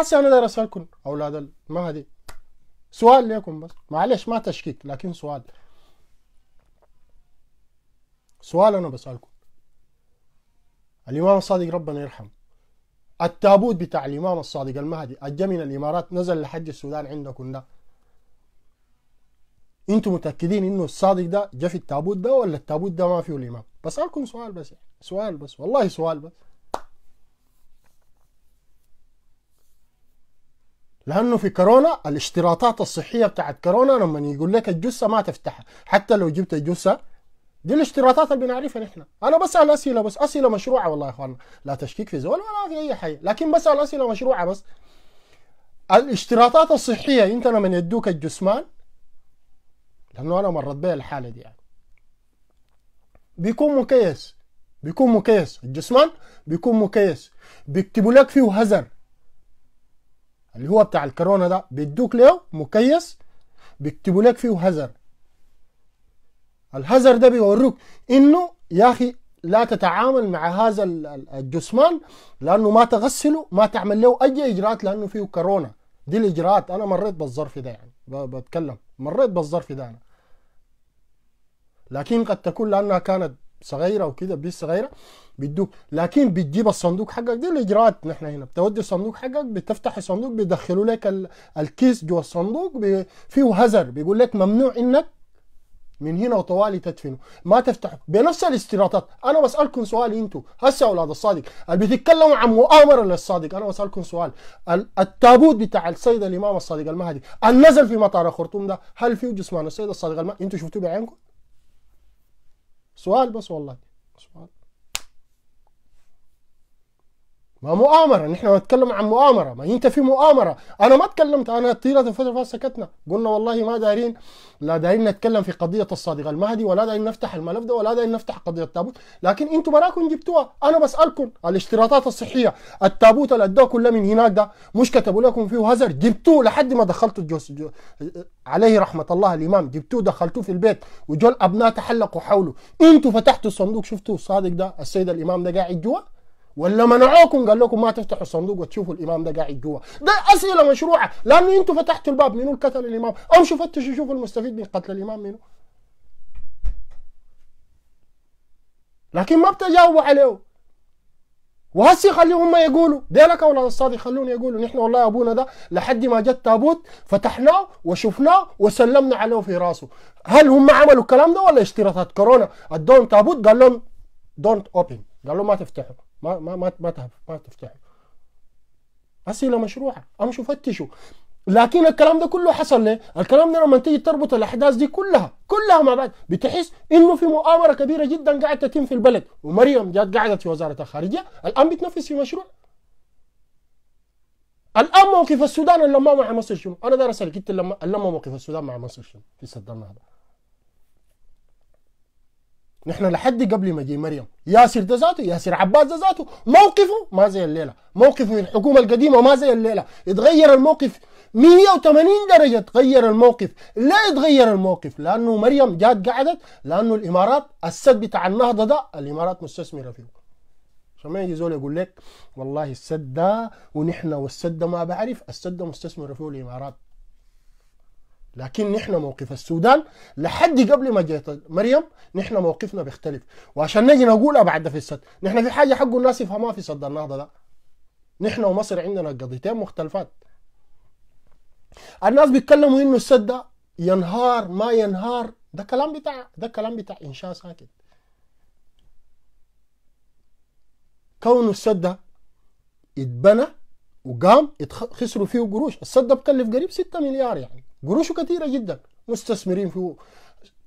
هسه انا داير اسالكم اولاد المهدي سؤال لكم بس معلش ما تشكيك لكن سؤال سؤال انا بسالكم الامام الصادق ربنا يرحمه التابوت بتاع الامام الصادق المهدي اجى من الامارات نزل لحد السودان عندكم ده انتم متاكدين انه الصادق ده جا في التابوت ده ولا التابوت ده ما فيه الامام بسالكم سؤال بس يعني سؤال بس والله سؤال بس لانه في كورونا الاشتراطات الصحيه بتاعت كورونا لما يقول لك الجثه ما تفتحها حتى لو جبت الجثه دي الاشتراطات اللي بنعرفها نحن انا بسال اسئله بس اسئله مشروعه والله يا اخوانا لا تشكيك في زول ولا في اي حاجه لكن بسال اسئله مشروعه بس الاشتراطات الصحيه انت لما يدوك الجثمان لانه انا مرت بيها الحاله دي يعني بيكون مكيس بيكون مكيس الجثمان بيكون مكيس بيكتبوا لك فيه هزر اللي هو بتاع الكورونا ده بيدوك له مكيس بيكتبوا لك فيه هزر الهزر ده بيوروك انه يا اخي لا تتعامل مع هذا الجثمان لانه ما تغسله ما تعمل له اي اجراءات لانه فيه كورونا دي الاجراءات انا مريت بالظرف ده يعني بتكلم مريت بالظرف ده انا لكن قد تكون لانها كانت صغيره وكده بيس صغيره بيدوك لكن بتجيب الصندوق حقك دي الاجراءات نحن هنا بتودي الصندوق حقك بتفتح الصندوق بيدخلوا لك الكيس جوا الصندوق فيه هزر بيقول لك ممنوع انك من هنا وطوالي تدفنوا ما تفتح بنفس الاشتراطات انا بسالكم سؤال انتوا هسه اولاد الصادق اللي بيتكلموا عن مؤامره للصادق انا بسالكم سؤال التابوت بتاع السيد الامام الصادق المهدي النزل في مطار الخرطوم ده هل فيه جسمان السيد الصادق المهدي انتوا شفتوه بعينكم سؤال بس والله سؤال ما مؤامره نحن نتكلم عن مؤامره ما انت في مؤامره انا ما تكلمت انا طيله الفتره اللي سكتنا قلنا والله ما دارين لا دارين نتكلم في قضيه الصادق المهدي ولا دارين نفتح الملف ده ولا دارين نفتح قضيه التابوت لكن انتم براكم جبتوها انا بسالكم الاشتراطات الصحيه التابوت اللي ادوه كله من هناك ده مش كتبوا لكم فيه هزر جبتوه لحد ما دخلتوا الجوس جو عليه رحمه الله الامام جبتوه دخلتوه في البيت وجو الابناء تحلقوا حوله انتم فتحتوا الصندوق شفتوا الصادق ده السيد الامام ده قاعد جوا ولا منعوكم قال لكم ما تفتحوا الصندوق وتشوفوا الامام ده قاعد جوا ده اسئله مشروعه لانه انتم فتحتوا الباب منو قتل الامام امشوا فتشوا شوفوا المستفيد من قتل الامام منو لكن ما بتجاوبوا عليه وهسه خليهم يقولوا ديلك اولاد الصادق يخلوني يقولوا نحن والله ابونا ده لحد ما جت تابوت فتحناه وشفناه وسلمنا عليه في راسه هل هم عملوا الكلام ده ولا اشتراطات كورونا ادوهم تابوت قال لهم دونت اوبن قال لهم ما تفتحوا ما ما ما ما, ما تفتح اسئله مشروعه امشوا فتشوا لكن الكلام ده كله حصل ليه؟ الكلام ده لما تيجي تربط الاحداث دي كلها كلها مع بعض بتحس انه في مؤامره كبيره جدا قاعده تتم في البلد ومريم جات قعدت في وزاره الخارجيه الان بتنفذ في مشروع الان موقف السودان اللي مع مصر شنو؟ انا داير اسالك انت اللي موقف السودان مع مصر شنو؟ في صدام هذا نحن لحد قبل ما جي مريم ياسر ده ذاته ياسر عباس ده ذاته موقفه ما زي الليله موقفه من الحكومه القديمه ما زي الليله اتغير الموقف 180 درجة تغير الموقف لا يتغير الموقف لأنه مريم جات قعدت لأنه الإمارات السد بتاع النهضة ده الإمارات مستثمرة فيه عشان ما يجي زول يقول لك والله السد ده ونحن والسد ده ما بعرف السد ده مستثمرة فيه الإمارات لكن نحن موقف السودان لحد قبل ما جيت مريم نحن موقفنا بيختلف وعشان نجي نقولها بعد في السد نحن في حاجه حقه الناس يفهمها في سد النهضه ده نحن ومصر عندنا قضيتين مختلفات الناس بيتكلموا انه السد ده ينهار ما ينهار ده كلام بتاع ده كلام بتاع انشاء ساكت كونه السد ده اتبنى وقام خسروا فيه قروش السد ده بكلف قريب 6 مليار يعني قروشه كثيره جدا مستثمرين في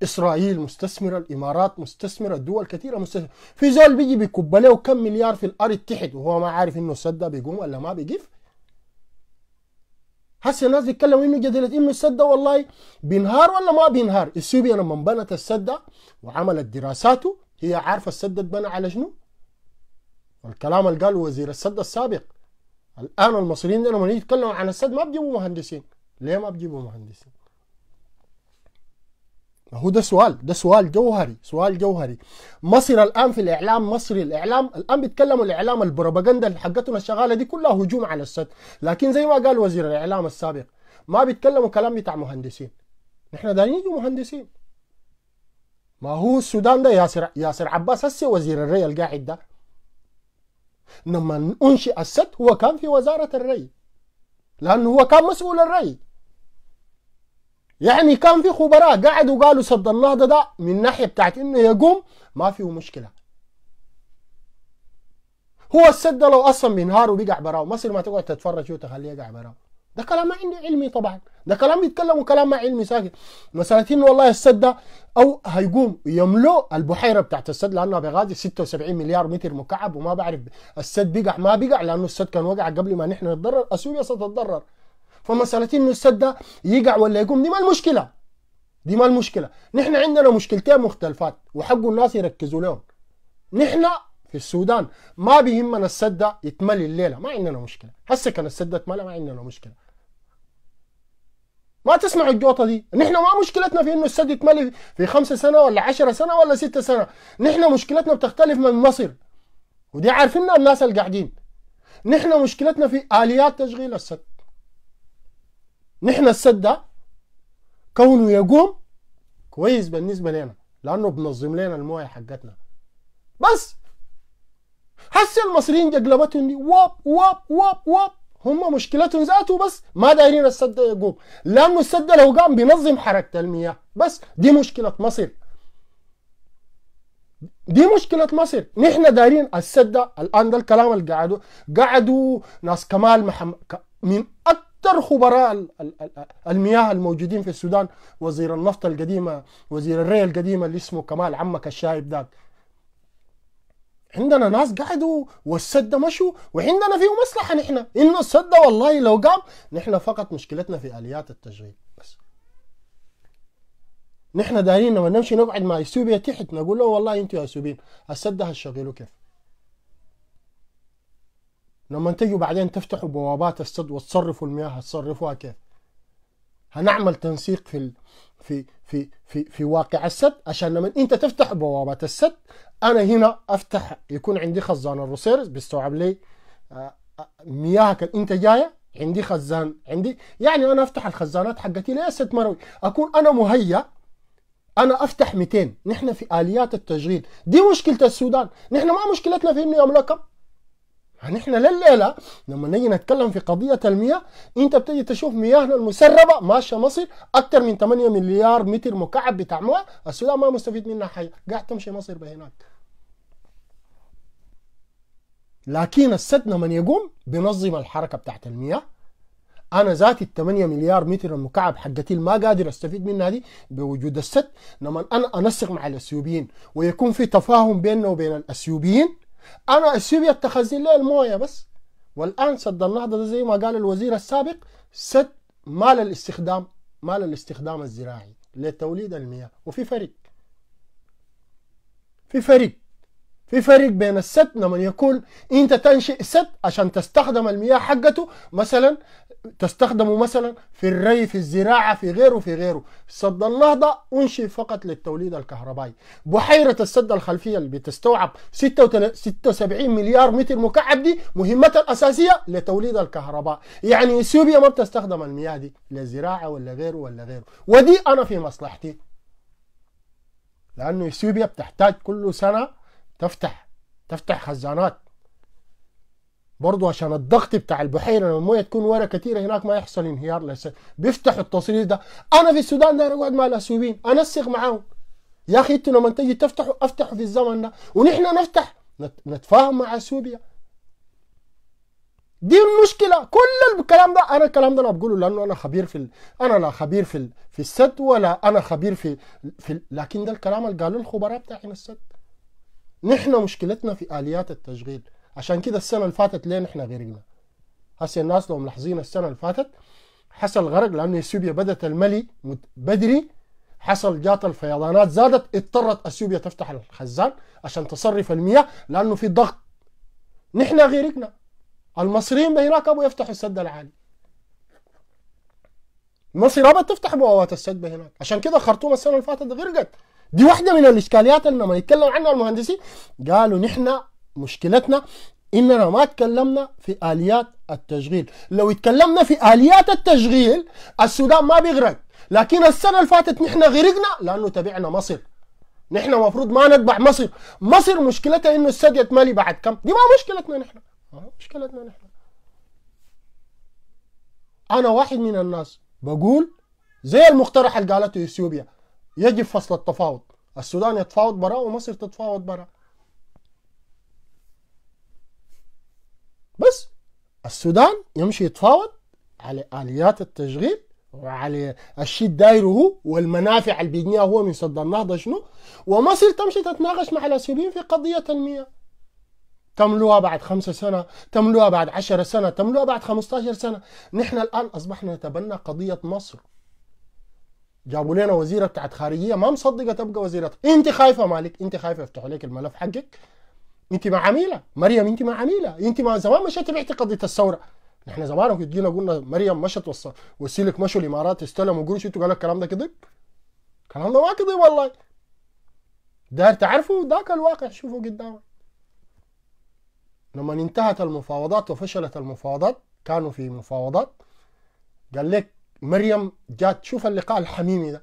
اسرائيل مستثمره الامارات مستثمره دول كثيره مستثمره في زول بيجي بيكب له كم مليار في الارض تحت وهو ما عارف انه السد بيقوم ولا ما بيقف هسه الناس بيتكلموا انه جدلت انه السد والله بينهار ولا ما بينهار السوبيا لما بنت السد وعملت دراساته هي عارفه السد اتبنى على شنو والكلام اللي قاله وزير السد السابق الان المصريين لما يتكلموا عن السد ما بيجيبوا مهندسين ليه ما بجيبوا مهندسين ما هو ده سؤال ده سؤال جوهري سؤال جوهري مصر الان في الاعلام مصري الاعلام الان بيتكلموا الاعلام البروباغندا اللي حقتنا الشغاله دي كلها هجوم على السد لكن زي ما قال وزير الاعلام السابق ما بيتكلموا كلام بتاع مهندسين نحن دايرين نجيب مهندسين ما هو السودان ده ياسر ياسر عباس هسه وزير الري القاعد ده لما انشئ السد هو كان في وزاره الري لانه هو كان مسؤول الري يعني كان في خبراء قعدوا قالوا سد النهضه ده من ناحيه بتاعت انه يقوم ما فيه مشكله هو السد ده لو اصلا بينهار وبيقع براو مصر ما تقعد تتفرج فيه وتخليه يقع براو ده كلام ما عندي علمي طبعا ده كلام بيتكلموا كلام ما علمي ساكت مساله انه والله السد ده او هيقوم يملو البحيره بتاعت السد لانها بغادي 76 مليار متر مكعب وما بعرف السد بيقع ما بيقع لانه السد كان وقع قبل ما نحن نتضرر اثيوبيا ستتضرر فمساله انه السد يقع ولا يقوم دي ما المشكله دي ما المشكله نحن عندنا مشكلتين مختلفات وحق الناس يركزوا لهم نحن في السودان ما بيهمنا السد يتملي الليله ما عندنا مشكله هسه كان السد اتملى ما عندنا مشكله ما تسمعوا الجوطة دي نحن ما مشكلتنا في انه السد يتملي في خمسة سنة ولا عشرة سنة ولا ستة سنة نحن مشكلتنا بتختلف من مصر ودي عارفينها الناس القاعدين نحن مشكلتنا في آليات تشغيل السد نحن السد ده كونه يقوم كويس بالنسبه لنا لانه بنظم لنا المويه حقتنا بس هسه المصريين جقلبتهم دي واب واب واب واب هم مشكلتهم ذاته بس ما دايرين السد يقوم لانه السد لو قام بينظم حركه المياه بس دي مشكله مصر دي مشكلة مصر نحن دايرين السد الآن ده الكلام اللي قعدوا قعدوا ناس كمال محمد من أكثر أكثر خبراء المياه الموجودين في السودان وزير النفط القديمة وزير الري القديمة اللي اسمه كمال عمك الشايب ذاك عندنا ناس قعدوا والسد مشوا وعندنا فيه مصلحة نحن إن السد والله لو قام نحن فقط مشكلتنا في آليات التشغيل بس نحن دايرين لما نمشي نقعد مع اثيوبيا تحت نقول له والله انتوا يا اثيوبيين السد هتشغلوا كيف لما تجوا بعدين تفتحوا بوابات السد وتصرفوا المياه تصرفوها كيف؟ هنعمل تنسيق في في في في في واقع السد عشان لما انت تفتح بوابات السد انا هنا افتح يكون عندي خزان الروسيرز بيستوعب لي آه، مياهك انت جايه عندي خزان عندي يعني انا افتح الخزانات حقتي ليه ست مروي اكون انا مهيأ انا افتح 200 نحن في اليات التشغيل دي مشكله السودان نحن ما مشكلتنا في انه يملكها يعني احنا لليله لما نيجي نتكلم في قضيه المياه انت بتجي تشوف مياهنا المسربه ماشيه مصر اكثر من 8 مليار متر مكعب بتاع مياه السودان ما مستفيد منها حاجه قاعد تمشي مصر بهناك لكن السد من يقوم بنظم الحركه بتاعت المياه انا ذاتي ال 8 مليار متر المكعب حقتي ما قادر استفيد منها دي بوجود السد لما انا انسق مع الاثيوبيين ويكون في تفاهم بيننا وبين الاثيوبيين انا سوريا تخزين لها المويه بس والان سد النهضه ده زي ما قال الوزير السابق سد مال الاستخدام مال الاستخدام الزراعي لتوليد المياه وفي فريق في فريق في فرق بين الست لما يكون انت تنشئ ست عشان تستخدم المياه حقته مثلا تستخدمه مثلا في الري في الزراعه في غيره في غيره سد النهضه انشئ فقط للتوليد الكهربائي بحيره السد الخلفيه اللي بتستوعب 76 مليار متر مكعب دي مهمتها الاساسيه لتوليد الكهرباء يعني اثيوبيا ما بتستخدم المياه دي للزراعه ولا غيره ولا غيره ودي انا في مصلحتي لانه اثيوبيا بتحتاج كل سنه تفتح تفتح خزانات برضو عشان الضغط بتاع البحيرة لما المويه تكون ورا كثيره هناك ما يحصل انهيار لسه بيفتحوا التصريف ده أنا في السودان ده أقعد مع الأثيوبيين أنسق معاهم يا أخي أنتوا لما تجي تفتحوا أفتحوا في الزمن ده ونحن نفتح نتفاهم مع اثيوبيا دي المشكله كل الكلام ده انا الكلام ده انا بقوله لانه انا خبير في ال... انا لا خبير في ال... في السد ولا انا خبير في في لكن ده الكلام اللي قالوه الخبراء بتاعنا السد نحن مشكلتنا في اليات التشغيل عشان كده السنه اللي فاتت ليه نحن غرقنا هسه الناس لو ملاحظين السنه اللي فاتت حصل غرق لان اثيوبيا بدات الملي بدري حصل جات الفيضانات زادت اضطرت اثيوبيا تفتح الخزان عشان تصرف المياه لانه في ضغط نحن غرقنا المصريين بهناك ابو يفتحوا السد العالي مصر ما بتفتح بوابات السد بهناك عشان كده خرطوم السنه اللي فاتت غرقت دي واحدة من الإشكاليات اللي لما يتكلم عنها المهندسين قالوا نحن مشكلتنا إننا ما تكلمنا في آليات التشغيل لو تكلمنا في آليات التشغيل السودان ما بيغرق لكن السنة اللي فاتت نحن غرقنا لأنه تبعنا مصر نحن المفروض ما نتبع مصر مصر مشكلتها انه السد يتملي بعد كم دي ما مشكلتنا نحن ما مشكلتنا نحن انا واحد من الناس بقول زي المقترح اللي قالته اثيوبيا يجب فصل التفاوض السودان يتفاوض برا ومصر تتفاوض برا بس السودان يمشي يتفاوض على آليات التشغيل وعلى الشيء دايره والمنافع اللي بيجنيها هو من سد النهضة شنو ومصر تمشي تتناقش مع الأثيوبيين في قضية المياه تملوها بعد خمسة سنة تملوها بعد عشرة سنة تملوها بعد خمسة عشر سنة نحن الآن أصبحنا نتبنى قضية مصر جابوا لنا وزيره بتاعت خارجيه ما مصدقه تبقى وزيره انت خايفه مالك انت خايفه يفتحوا لك الملف حقك انت ما عميله مريم انت ما عميله انت ما زمان مشيت بعتي قضيه الثوره نحن زمان كنت جينا قلنا مريم مشت وص... وسيلك مشوا الامارات استلموا قروش انتوا قالوا الكلام ده كذب الكلام ده ما كذب والله داير تعرفوا ذاك الواقع شوفوا قدامك لما انتهت المفاوضات وفشلت المفاوضات كانوا في مفاوضات قال لك مريم جات شوف اللقاء الحميمي ده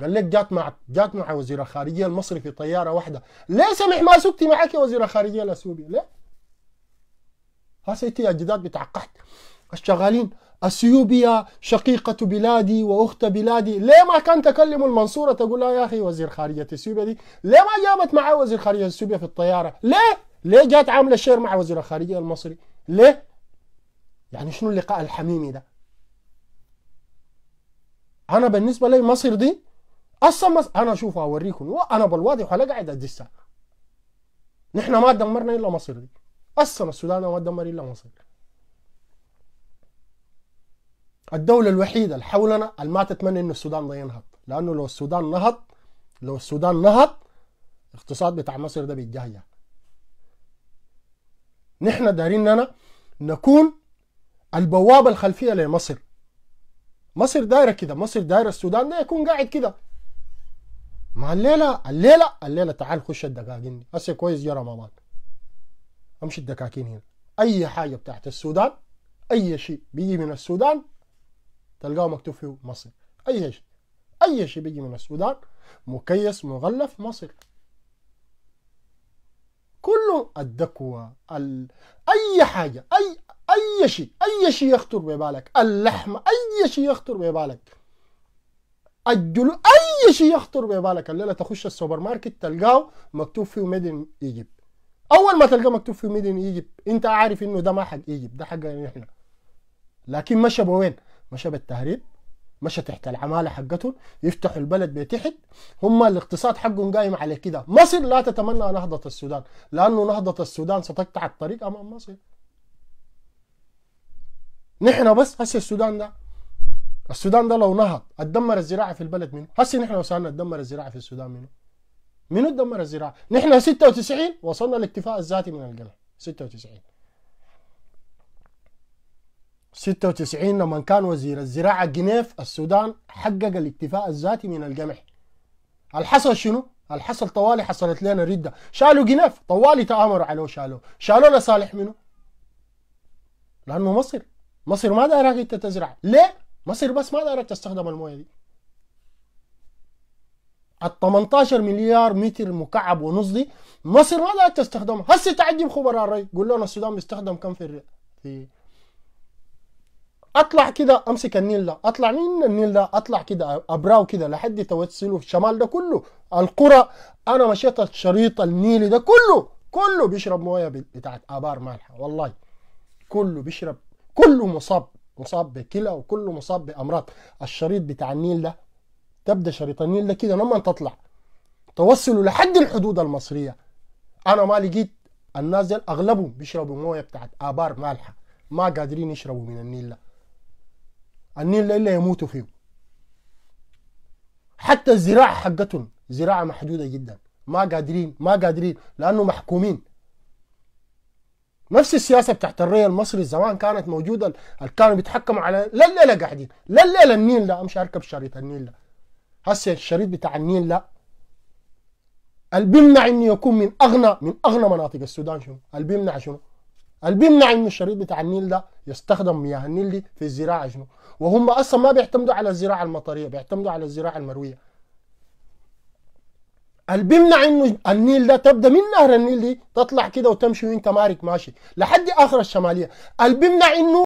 قال لك جات مع جات مع وزير الخارجيه المصري في طياره واحده ليه سمح ما سكتي معك يا وزير الخارجيه الاثيوبي ليه ها انت يا جداد بتعقحت الشغالين اثيوبيا شقيقة بلادي واخت بلادي، ليه ما كان تكلم المنصورة تقول لها يا اخي وزير خارجية اثيوبيا دي، ليه ما جابت مع وزير خارجية اثيوبيا في الطيارة؟ ليه؟ ليه جات عاملة شير مع وزير الخارجية المصري؟ ليه؟ يعني شنو اللقاء الحميمي ده؟ انا بالنسبه لي مصر دي اصلا مصر انا اشوف اوريكم انا بالواضح ولا قاعد ادسها نحن ما دمرنا الا مصر دي اصلا السودان ما دمر الا مصر الدولة الوحيدة اللي حولنا اللي ما تتمنى انه السودان ده ينهض لانه لو السودان نهض لو السودان نهض الاقتصاد بتاع مصر ده بيتجهجه نحن دارين نكون البوابة الخلفية لمصر مصر دايره كده مصر دايره السودان ده يكون قاعد كده مع الليله الليله الليله تعال خش الدكاكين هسه كويس يا رمضان امشي الدكاكين هنا اي حاجه بتاعت السودان اي شيء بيجي من السودان تلقاه مكتوب فيه مصر اي شيء اي شيء بيجي من السودان مكيس مغلف مصر كله الدكوة ال... اي حاجة اي أي شيء أي شيء يخطر ببالك اللحم أي شيء يخطر ببالك الجلو أي شيء يخطر ببالك الليلة تخش السوبر ماركت تلقاه مكتوب فيه ميدن إيجيبت أول ما تلقاه مكتوب فيه ميدن إيجيبت أنت عارف إنه ده ما حق إيجيبت ده حق إحنا لكن مشى بوين؟ مشى بالتهريب مشى تحت العمالة حقتهم يفتحوا البلد بتحت هم الاقتصاد حقهم قايم على كده مصر لا تتمنى نهضة السودان لأنه نهضة السودان ستقطع الطريق أمام مصر نحن بس هسه السودان ده السودان ده لو نهض اتدمر الزراعه في البلد منه هسه نحن وصلنا اتدمر الزراعه في السودان منه منو اتدمر الزراعه نحن 96 وصلنا الاكتفاء الذاتي من القمح 96 96 لما كان وزير الزراعه جنيف السودان حقق الاكتفاء الذاتي من القمح الحصل شنو الحصل طوالي حصلت لنا رده شالوا جنيف طوالي تامروا عليه شالوه شالوا لصالح منه لانه مصر مصر ما دايراك انت تزرع ليه؟ مصر بس ما دارت تستخدم المويه دي ال 18 مليار متر مكعب ونص دي مصر ما دارت تستخدمها هسه تعجب خبراء الري قول لهم السودان بيستخدم كم في الري في اطلع كده امسك النيل ده اطلع من النيل ده اطلع كده ابراه كده لحد توصله في الشمال ده كله القرى انا مشيت الشريط النيلي ده كله كله بيشرب مويه بتاعت ابار مالحه والله كله بيشرب كله مصاب مصاب بكلى وكله مصاب بامراض الشريط بتاع النيل ده تبدا شريط النيل ده كده لما تطلع توصلوا لحد الحدود المصريه انا ما لقيت الناس دي اغلبهم بيشربوا مويه بتاعت ابار مالحه ما قادرين يشربوا من النيل ده النيل ده الا يموتوا فيه حتى الزراعه حقتهم زراعه محدوده جدا ما قادرين ما قادرين لانه محكومين نفس السياسه بتاعت الري المصري زمان كانت موجوده اللي كانوا بيتحكموا على لا الليله قاعدين لا الليله النيل لا مش اركب شريط النيل لا هسه الشريط بتاع النيل لا اللي بيمنع انه يكون من اغنى من اغنى مناطق السودان شنو؟ اللي بيمنع شنو؟ اللي بيمنع انه الشريط بتاع النيل ده يستخدم مياه النيل دي في الزراعه شنو؟ وهم اصلا ما بيعتمدوا على الزراعه المطريه بيعتمدوا على الزراعه المرويه اللي بيمنع انه النيل ده تبدا من نهر النيل دي تطلع كده وتمشي وانت مارك ماشي لحد اخر الشماليه اللي بيمنع انه